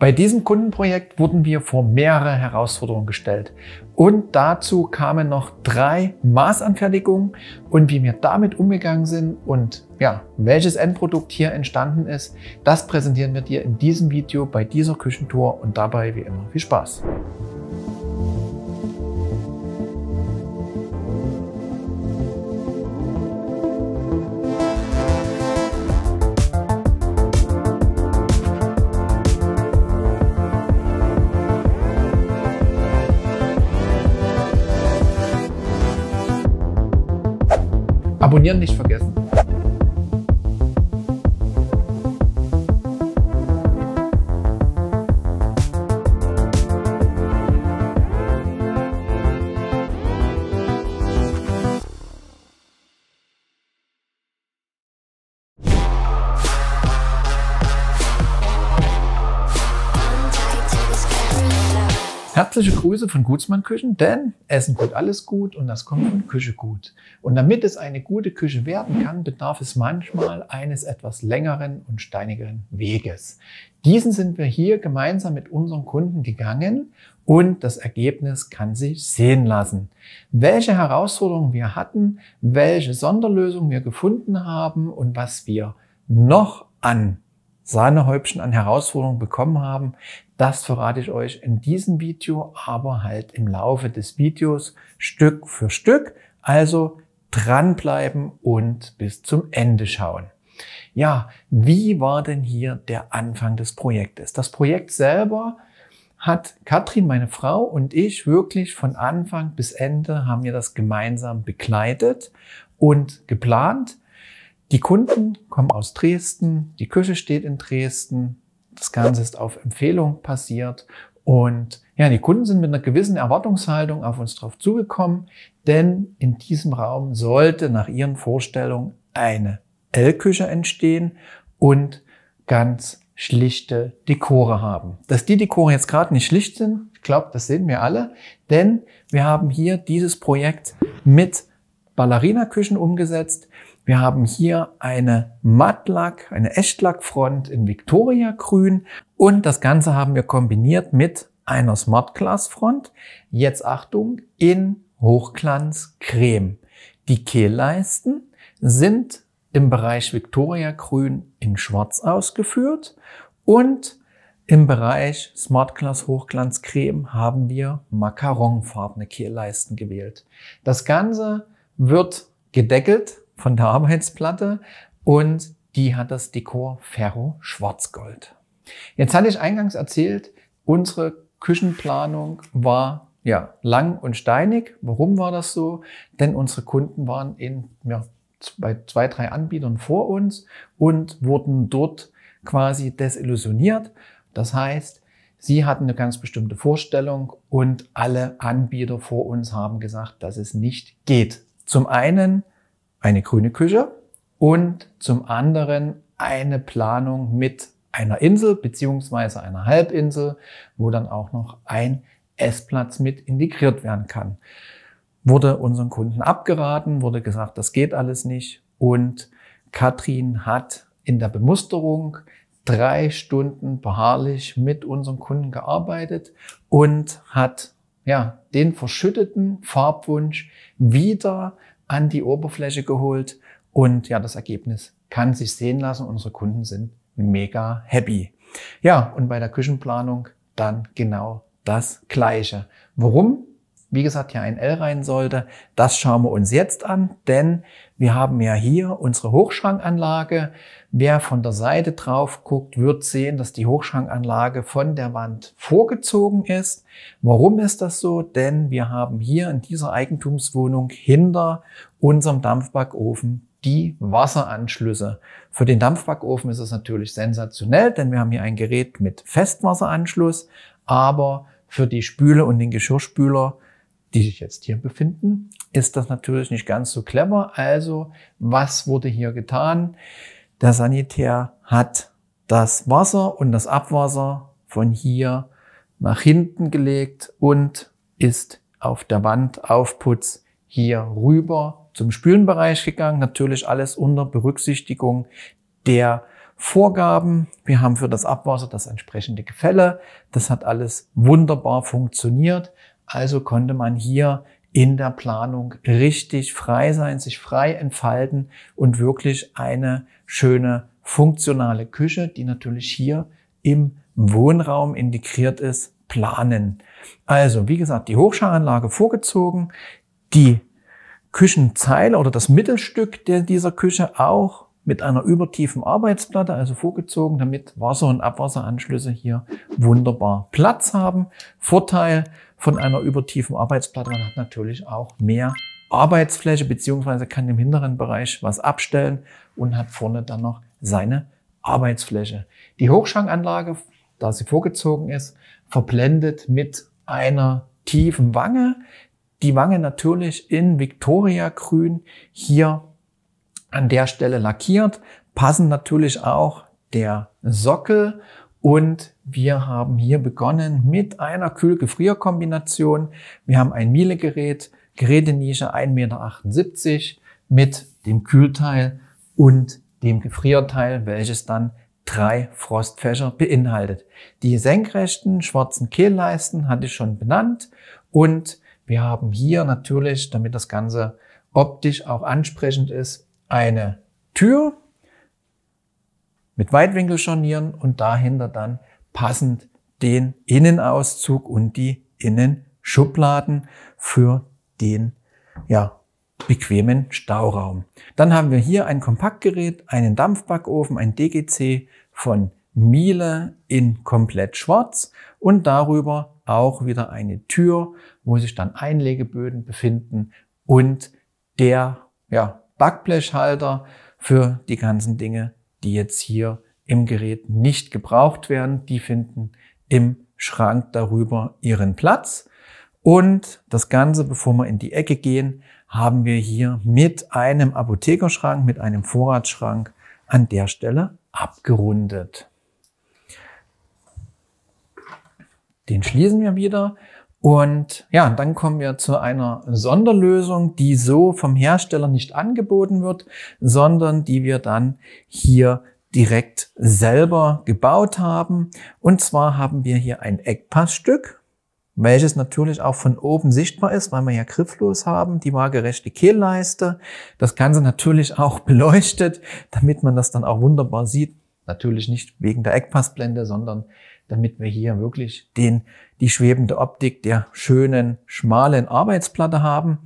Bei diesem Kundenprojekt wurden wir vor mehrere Herausforderungen gestellt. Und dazu kamen noch drei Maßanfertigungen und wie wir damit umgegangen sind und ja, welches Endprodukt hier entstanden ist, das präsentieren wir dir in diesem Video bei dieser Küchentour und dabei wie immer viel Spaß. Abonnieren nicht vergessen. Herzliche Grüße von Gutsmann-Küchen, denn Essen tut alles gut und das kommt von Küche gut. Und damit es eine gute Küche werden kann, bedarf es manchmal eines etwas längeren und steinigeren Weges. Diesen sind wir hier gemeinsam mit unseren Kunden gegangen und das Ergebnis kann sich sehen lassen. Welche Herausforderungen wir hatten, welche Sonderlösungen wir gefunden haben und was wir noch an Sahnehäubchen an Herausforderungen bekommen haben, das verrate ich euch in diesem Video, aber halt im Laufe des Videos Stück für Stück. Also dranbleiben und bis zum Ende schauen. Ja, wie war denn hier der Anfang des Projektes? Das Projekt selber hat Katrin, meine Frau und ich wirklich von Anfang bis Ende haben wir das gemeinsam begleitet und geplant. Die Kunden kommen aus Dresden, die Küche steht in Dresden, das Ganze ist auf Empfehlung passiert und ja, die Kunden sind mit einer gewissen Erwartungshaltung auf uns drauf zugekommen, denn in diesem Raum sollte nach ihren Vorstellungen eine L-Küche entstehen und ganz schlichte Dekore haben. Dass die Dekore jetzt gerade nicht schlicht sind, ich glaube, das sehen wir alle, denn wir haben hier dieses Projekt mit Ballerina-Küchen umgesetzt, wir haben hier eine Mattlack, eine Echtlackfront in Victoria Grün und das Ganze haben wir kombiniert mit einer Smart Glass Front. Jetzt Achtung, in Hochglanz Creme. Die Kehlleisten sind im Bereich Victoria Grün in Schwarz ausgeführt und im Bereich Smart Glass Hochglanz Creme haben wir macaronfarbene Kehlleisten gewählt. Das Ganze wird gedeckelt von der Arbeitsplatte und die hat das Dekor Ferro Schwarzgold. Jetzt hatte ich eingangs erzählt, unsere Küchenplanung war ja, lang und steinig. Warum war das so? Denn unsere Kunden waren in, ja, bei zwei, drei Anbietern vor uns und wurden dort quasi desillusioniert. Das heißt, sie hatten eine ganz bestimmte Vorstellung und alle Anbieter vor uns haben gesagt, dass es nicht geht. Zum einen eine grüne Küche und zum anderen eine Planung mit einer Insel beziehungsweise einer Halbinsel, wo dann auch noch ein Essplatz mit integriert werden kann. Wurde unseren Kunden abgeraten, wurde gesagt, das geht alles nicht. Und Katrin hat in der Bemusterung drei Stunden beharrlich mit unseren Kunden gearbeitet und hat ja, den verschütteten Farbwunsch wieder an die Oberfläche geholt und ja, das Ergebnis kann sich sehen lassen. Unsere Kunden sind mega happy. Ja, und bei der Küchenplanung dann genau das Gleiche. Warum? wie gesagt, hier ein L rein sollte, das schauen wir uns jetzt an, denn wir haben ja hier unsere Hochschrankanlage. Wer von der Seite drauf guckt, wird sehen, dass die Hochschrankanlage von der Wand vorgezogen ist. Warum ist das so? Denn wir haben hier in dieser Eigentumswohnung hinter unserem Dampfbackofen die Wasseranschlüsse. Für den Dampfbackofen ist es natürlich sensationell, denn wir haben hier ein Gerät mit Festwasseranschluss, aber für die Spüle und den Geschirrspüler die sich jetzt hier befinden, ist das natürlich nicht ganz so clever. Also, was wurde hier getan? Der Sanitär hat das Wasser und das Abwasser von hier nach hinten gelegt und ist auf der Wand Aufputz hier rüber zum Spülenbereich gegangen. Natürlich alles unter Berücksichtigung der Vorgaben. Wir haben für das Abwasser das entsprechende Gefälle. Das hat alles wunderbar funktioniert. Also konnte man hier in der Planung richtig frei sein, sich frei entfalten und wirklich eine schöne funktionale Küche, die natürlich hier im Wohnraum integriert ist, planen. Also, wie gesagt, die Hochschalanlage vorgezogen, die Küchenzeile oder das Mittelstück dieser Küche auch mit einer übertiefen Arbeitsplatte, also vorgezogen, damit Wasser- und Abwasseranschlüsse hier wunderbar Platz haben. Vorteil, von einer übertiefen Arbeitsplatte. Man hat natürlich auch mehr Arbeitsfläche beziehungsweise kann im hinteren Bereich was abstellen und hat vorne dann noch seine Arbeitsfläche. Die Hochschrankanlage, da sie vorgezogen ist, verblendet mit einer tiefen Wange. Die Wange natürlich in Victoria Grün hier an der Stelle lackiert, passen natürlich auch der Sockel und wir haben hier begonnen mit einer Kühl-Gefrier-Kombination. Wir haben ein Miele-Gerät, Gerätenische 1,78 Meter mit dem Kühlteil und dem Gefrierteil, welches dann drei Frostfächer beinhaltet. Die senkrechten schwarzen Kehlleisten hatte ich schon benannt und wir haben hier natürlich, damit das Ganze optisch auch ansprechend ist, eine Tür, mit Weitwinkel scharnieren und dahinter dann passend den Innenauszug und die Innenschubladen für den ja, bequemen Stauraum. Dann haben wir hier ein Kompaktgerät, einen Dampfbackofen, ein DGC von Miele in komplett schwarz und darüber auch wieder eine Tür, wo sich dann Einlegeböden befinden und der ja, Backblechhalter für die ganzen Dinge die jetzt hier im Gerät nicht gebraucht werden, die finden im Schrank darüber ihren Platz. Und das Ganze, bevor wir in die Ecke gehen, haben wir hier mit einem Apothekerschrank, mit einem Vorratsschrank an der Stelle abgerundet. Den schließen wir wieder und ja, dann kommen wir zu einer Sonderlösung, die so vom Hersteller nicht angeboten wird, sondern die wir dann hier direkt selber gebaut haben. Und zwar haben wir hier ein Eckpassstück, welches natürlich auch von oben sichtbar ist, weil wir ja grifflos haben, die waagerechte Kehlleiste. Das Ganze natürlich auch beleuchtet, damit man das dann auch wunderbar sieht. Natürlich nicht wegen der Eckpassblende, sondern damit wir hier wirklich den, die schwebende Optik der schönen, schmalen Arbeitsplatte haben.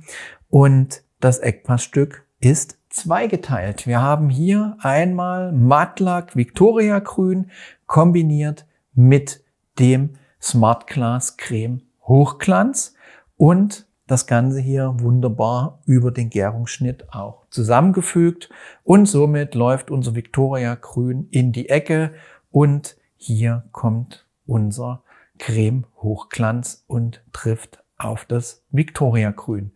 Und das Eckpassstück ist zweigeteilt. Wir haben hier einmal Matlack Victoria Grün kombiniert mit dem Smart Glass Creme Hochglanz und das Ganze hier wunderbar über den Gärungsschnitt auch zusammengefügt und somit läuft unser Victoria Grün in die Ecke und hier kommt unser Creme Hochglanz und trifft auf das Victoria Grün.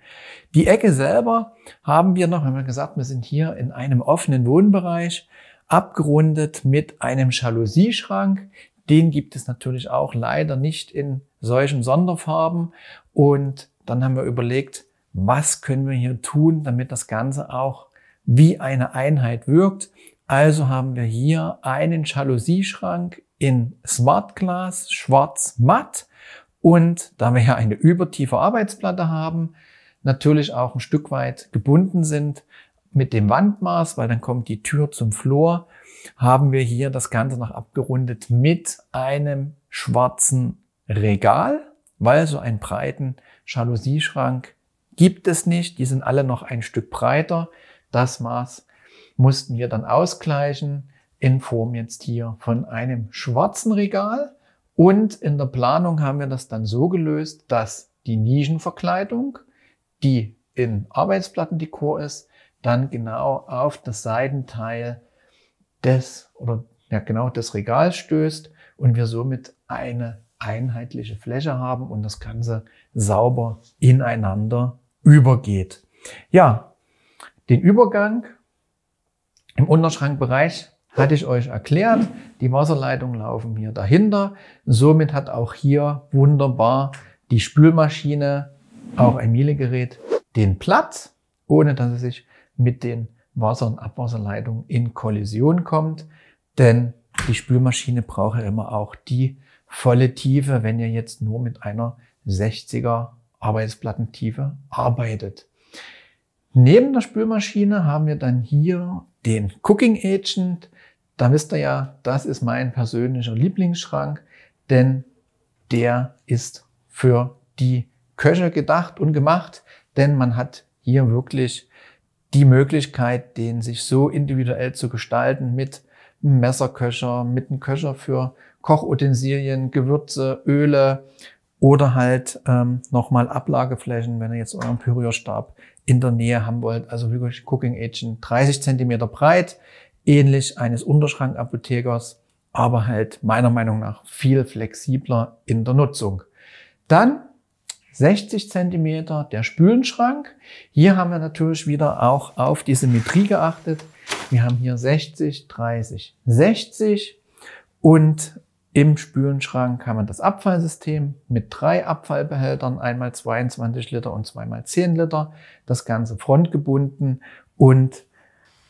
Die Ecke selber haben wir noch, haben wir gesagt, wir sind hier in einem offenen Wohnbereich, abgerundet mit einem Jalousieschrank. Den gibt es natürlich auch leider nicht in solchen Sonderfarben. Und dann haben wir überlegt, was können wir hier tun, damit das Ganze auch wie eine Einheit wirkt. Also haben wir hier einen Jalousieschrank in Smartglas, schwarz matt. Und da wir ja eine übertiefe Arbeitsplatte haben, natürlich auch ein Stück weit gebunden sind mit dem Wandmaß, weil dann kommt die Tür zum Flur, haben wir hier das Ganze noch abgerundet mit einem schwarzen Regal, weil so einen breiten Jalousieschrank gibt es nicht. Die sind alle noch ein Stück breiter. Das Maß mussten wir dann ausgleichen in Form jetzt hier von einem schwarzen Regal. Und in der Planung haben wir das dann so gelöst, dass die Nischenverkleidung, die in Arbeitsplattendekor ist, dann genau auf das Seitenteil des oder ja, genau des Regals stößt und wir somit eine einheitliche Fläche haben und das Ganze sauber ineinander übergeht. Ja, den Übergang im Unterschrankbereich hatte ich euch erklärt, die Wasserleitungen laufen hier dahinter. Somit hat auch hier wunderbar die Spülmaschine, auch ein Mielegerät, den Platz, ohne dass es sich mit den Wasser- und Abwasserleitungen in Kollision kommt. Denn die Spülmaschine braucht ja immer auch die volle Tiefe, wenn ihr jetzt nur mit einer 60er Arbeitsplattentiefe arbeitet. Neben der Spülmaschine haben wir dann hier den Cooking Agent. Da wisst ihr ja, das ist mein persönlicher Lieblingsschrank, denn der ist für die Köche gedacht und gemacht, denn man hat hier wirklich die Möglichkeit, den sich so individuell zu gestalten mit einem Messerköcher, mit einem Köcher für Kochutensilien, Gewürze, Öle oder halt ähm, nochmal Ablageflächen, wenn ihr jetzt euren Pürierstab in der Nähe haben wollt. Also wirklich Cooking Agent 30 Zentimeter breit, ähnlich eines Unterschrankapothekers, aber halt meiner Meinung nach viel flexibler in der Nutzung. Dann 60 Zentimeter der Spülenschrank. Hier haben wir natürlich wieder auch auf die Symmetrie geachtet. Wir haben hier 60, 30, 60 und im Spülenschrank haben wir das Abfallsystem mit drei Abfallbehältern, einmal 22 Liter und zweimal 10 Liter, das Ganze frontgebunden und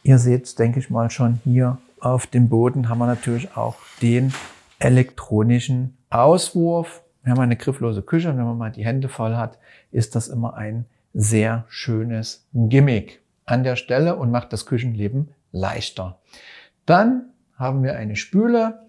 ihr seht, es, denke ich mal schon hier auf dem Boden haben wir natürlich auch den elektronischen Auswurf. Wir haben eine grifflose Küche und wenn man mal die Hände voll hat, ist das immer ein sehr schönes Gimmick an der Stelle und macht das Küchenleben leichter. Dann haben wir eine Spüle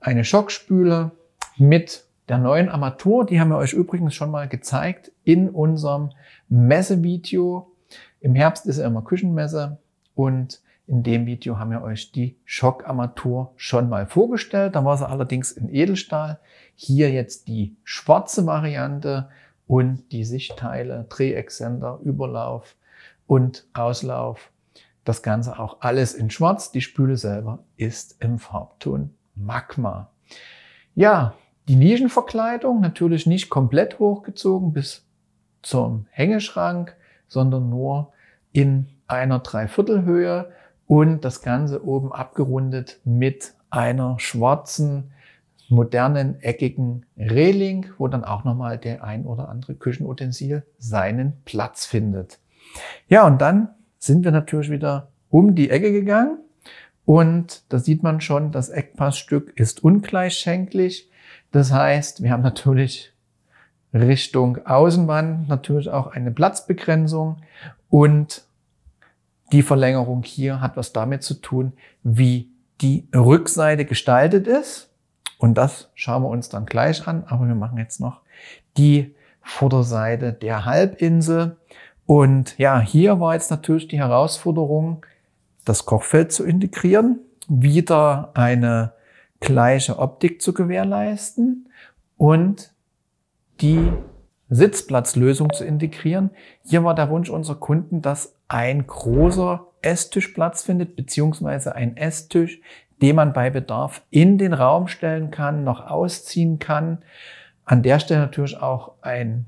eine Schockspüle mit der neuen Armatur. Die haben wir euch übrigens schon mal gezeigt in unserem Messevideo. Im Herbst ist ja immer Küchenmesse und in dem Video haben wir euch die Schockarmatur schon mal vorgestellt. Da war sie allerdings in Edelstahl. Hier jetzt die schwarze Variante und die Sichtteile, Drehexzenter, Überlauf und Auslauf. Das Ganze auch alles in schwarz. Die Spüle selber ist im Farbton Magma. Ja, die Nischenverkleidung natürlich nicht komplett hochgezogen bis zum Hängeschrank, sondern nur in einer Dreiviertelhöhe und das Ganze oben abgerundet mit einer schwarzen, modernen, eckigen Reling, wo dann auch nochmal der ein oder andere Küchenutensil seinen Platz findet. Ja, und dann sind wir natürlich wieder um die Ecke gegangen und da sieht man schon, das Eckpassstück ist ungleichschenklich. Das heißt, wir haben natürlich Richtung Außenwand natürlich auch eine Platzbegrenzung und die Verlängerung hier hat was damit zu tun, wie die Rückseite gestaltet ist. Und das schauen wir uns dann gleich an. Aber wir machen jetzt noch die Vorderseite der Halbinsel. Und ja, hier war jetzt natürlich die Herausforderung, das Kochfeld zu integrieren, wieder eine gleiche Optik zu gewährleisten und die Sitzplatzlösung zu integrieren. Hier war der Wunsch unserer Kunden, dass ein großer Esstisch Platz findet, beziehungsweise ein Esstisch, den man bei Bedarf in den Raum stellen kann, noch ausziehen kann. An der Stelle natürlich auch ein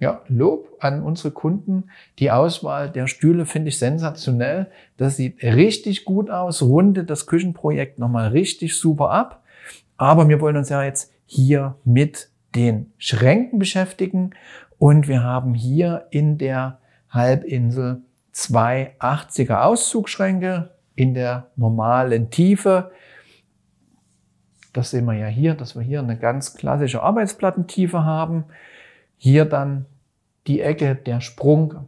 ja, Lob an unsere Kunden. Die Auswahl der Stühle finde ich sensationell. Das sieht richtig gut aus, rundet das Küchenprojekt nochmal richtig super ab. Aber wir wollen uns ja jetzt hier mit den Schränken beschäftigen. Und wir haben hier in der Halbinsel zwei 80er Auszugsschränke in der normalen Tiefe. Das sehen wir ja hier, dass wir hier eine ganz klassische Arbeitsplattentiefe haben. Hier dann die Ecke, der Sprung.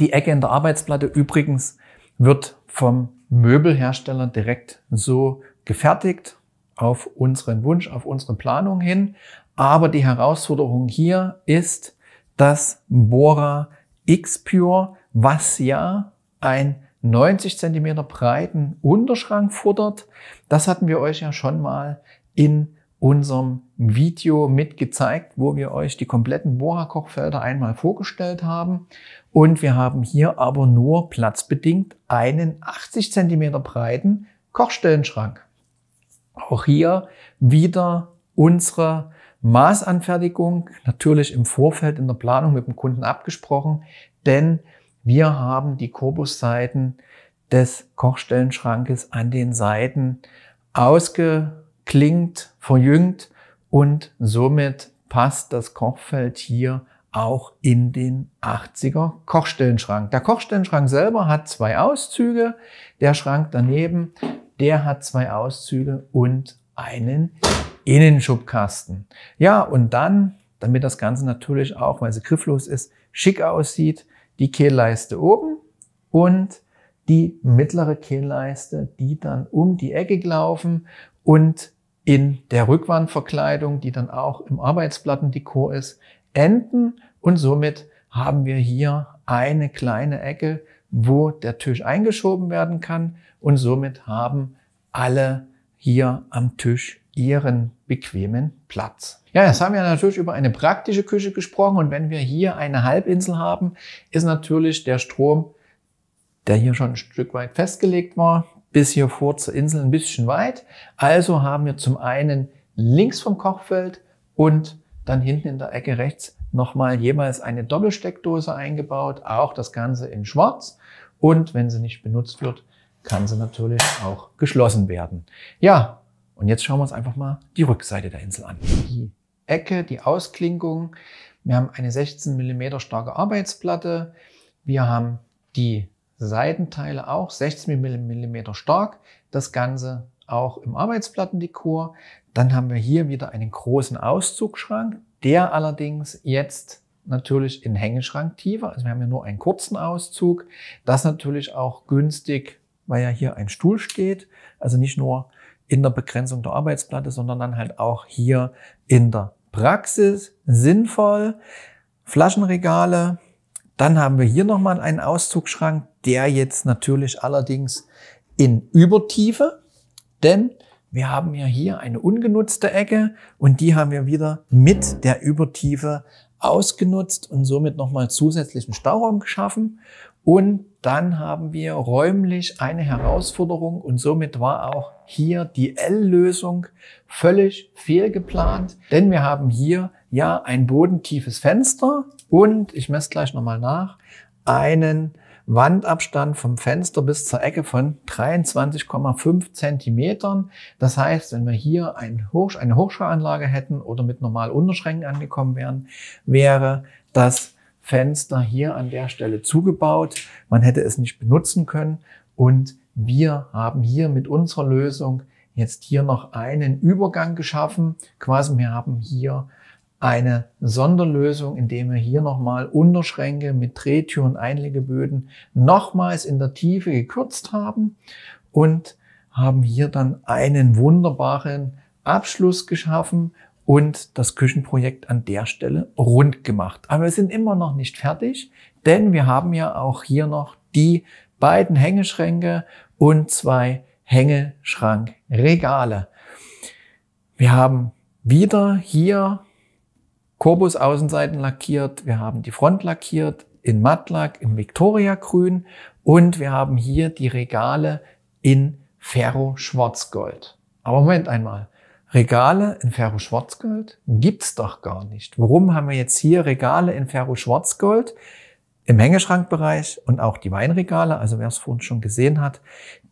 Die Ecke in der Arbeitsplatte übrigens wird vom Möbelhersteller direkt so gefertigt auf unseren Wunsch, auf unsere Planung hin. Aber die Herausforderung hier ist das Bora X-Pure, was ja ein 90 Zentimeter breiten Unterschrank fordert. Das hatten wir euch ja schon mal in unserem Video mitgezeigt, wo wir euch die kompletten Bohra-Kochfelder einmal vorgestellt haben. Und wir haben hier aber nur platzbedingt einen 80 Zentimeter breiten Kochstellenschrank. Auch hier wieder unsere Maßanfertigung, natürlich im Vorfeld in der Planung mit dem Kunden abgesprochen, denn wir haben die Korpusseiten des Kochstellenschrankes an den Seiten ausgeklingt, verjüngt und somit passt das Kochfeld hier auch in den 80er Kochstellenschrank. Der Kochstellenschrank selber hat zwei Auszüge. Der Schrank daneben, der hat zwei Auszüge und einen Innenschubkasten. Ja, und dann, damit das Ganze natürlich auch, weil sie grifflos ist, schick aussieht, die Kehlleiste oben und die mittlere Kehlleiste, die dann um die Ecke laufen und in der Rückwandverkleidung, die dann auch im Arbeitsplattendekor ist, enden. Und somit haben wir hier eine kleine Ecke, wo der Tisch eingeschoben werden kann. Und somit haben alle hier am Tisch ihren bequemen Platz. Ja, jetzt haben wir natürlich über eine praktische Küche gesprochen und wenn wir hier eine Halbinsel haben, ist natürlich der Strom, der hier schon ein Stück weit festgelegt war, bis hier vor zur Insel ein bisschen weit. Also haben wir zum einen links vom Kochfeld und dann hinten in der Ecke rechts nochmal jeweils eine Doppelsteckdose eingebaut, auch das Ganze in schwarz. Und wenn sie nicht benutzt wird, kann sie natürlich auch geschlossen werden. Ja, und jetzt schauen wir uns einfach mal die Rückseite der Insel an. Die Ecke, die Ausklinkung. Wir haben eine 16 mm starke Arbeitsplatte. Wir haben die Seitenteile auch 16 mm stark. Das Ganze auch im Arbeitsplattendekor. Dann haben wir hier wieder einen großen Auszugschrank, der allerdings jetzt natürlich in Hängeschrank tiefer. also wir haben ja nur einen kurzen Auszug. Das natürlich auch günstig, weil ja hier ein Stuhl steht, also nicht nur in der Begrenzung der Arbeitsplatte, sondern dann halt auch hier in der Praxis sinnvoll. Flaschenregale, dann haben wir hier nochmal einen Auszugsschrank, der jetzt natürlich allerdings in Übertiefe, denn wir haben ja hier eine ungenutzte Ecke und die haben wir wieder mit der Übertiefe ausgenutzt und somit nochmal zusätzlichen Stauraum geschaffen. Und dann haben wir räumlich eine Herausforderung und somit war auch hier die L-Lösung völlig fehlgeplant, denn wir haben hier ja ein bodentiefes Fenster und, ich messe gleich nochmal nach, einen Wandabstand vom Fenster bis zur Ecke von 23,5 Zentimetern. Das heißt, wenn wir hier eine Hochschalanlage hätten oder mit normal Unterschränken angekommen wären, wäre das Fenster hier an der Stelle zugebaut. Man hätte es nicht benutzen können und wir haben hier mit unserer Lösung jetzt hier noch einen Übergang geschaffen. Quasi wir haben hier eine Sonderlösung, indem wir hier nochmal Unterschränke mit Drehtüren, Einlegeböden nochmals in der Tiefe gekürzt haben und haben hier dann einen wunderbaren Abschluss geschaffen und das Küchenprojekt an der Stelle rund gemacht. Aber wir sind immer noch nicht fertig, denn wir haben ja auch hier noch die beiden Hängeschränke und zwei Hängeschrankregale. Wir haben wieder hier Korbus Außenseiten lackiert, wir haben die Front lackiert in Mattlack, im Victoria-Grün und wir haben hier die Regale in Ferro-Schwarzgold. Aber Moment einmal, Regale in Ferro-Schwarzgold gibt's doch gar nicht. Warum haben wir jetzt hier Regale in Ferro-Schwarzgold? im Hängeschrankbereich und auch die Weinregale, also wer es vorhin schon gesehen hat,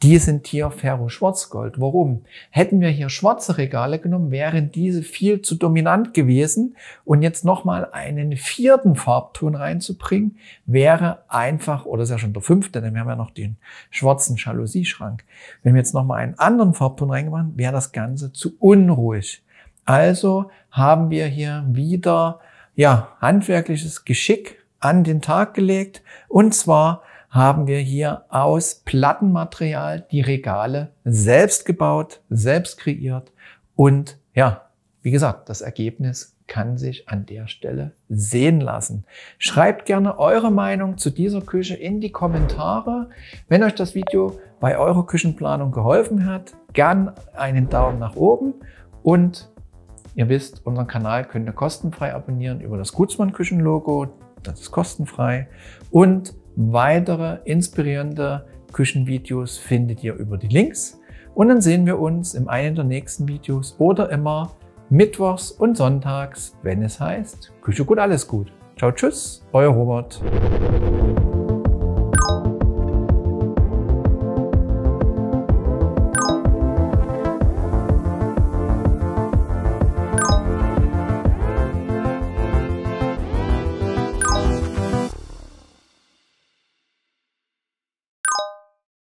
die sind hier Ferro-Schwarzgold. Warum? Hätten wir hier schwarze Regale genommen, wären diese viel zu dominant gewesen. Und jetzt nochmal einen vierten Farbton reinzubringen, wäre einfach, oder ist ja schon der fünfte, denn wir haben ja noch den schwarzen Jalousieschrank. Wenn wir jetzt nochmal einen anderen Farbton reingemacht, wäre das Ganze zu unruhig. Also haben wir hier wieder ja, handwerkliches Geschick an den Tag gelegt. Und zwar haben wir hier aus Plattenmaterial die Regale selbst gebaut, selbst kreiert. Und ja, wie gesagt, das Ergebnis kann sich an der Stelle sehen lassen. Schreibt gerne eure Meinung zu dieser Küche in die Kommentare. Wenn euch das Video bei eurer Küchenplanung geholfen hat, gern einen Daumen nach oben und ihr wisst, unseren Kanal könnt ihr kostenfrei abonnieren über das Gutsmann Küchenlogo das ist kostenfrei. Und weitere inspirierende Küchenvideos findet ihr über die Links. Und dann sehen wir uns in einem der nächsten Videos oder immer mittwochs und sonntags, wenn es heißt Küche gut, alles gut. Ciao, tschüss, euer Robert.